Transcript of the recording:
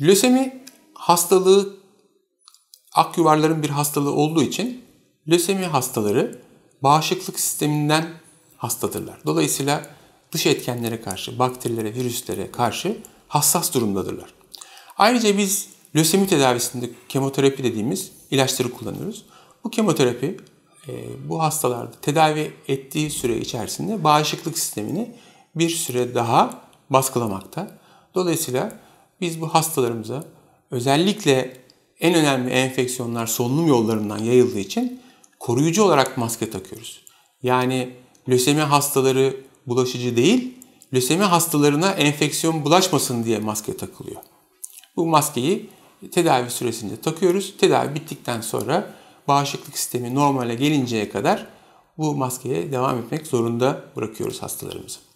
Lösemi hastalığı akyuvarların bir hastalığı olduğu için lösemi hastaları bağışıklık sisteminden hastadırlar. Dolayısıyla dış etkenlere karşı, bakterilere, virüslere karşı hassas durumdadırlar. Ayrıca biz lösemi tedavisinde kemoterapi dediğimiz ilaçları kullanıyoruz. Bu kemoterapi e, bu hastalarda tedavi ettiği süre içerisinde bağışıklık sistemini bir süre daha baskılamakta. Dolayısıyla biz bu hastalarımıza özellikle en önemli enfeksiyonlar solunum yollarından yayıldığı için koruyucu olarak maske takıyoruz. Yani lösemi hastaları bulaşıcı değil, lösemi hastalarına enfeksiyon bulaşmasın diye maske takılıyor. Bu maskeyi tedavi süresince takıyoruz. Tedavi bittikten sonra bağışıklık sistemi normale gelinceye kadar bu maskeye devam etmek zorunda bırakıyoruz hastalarımızı.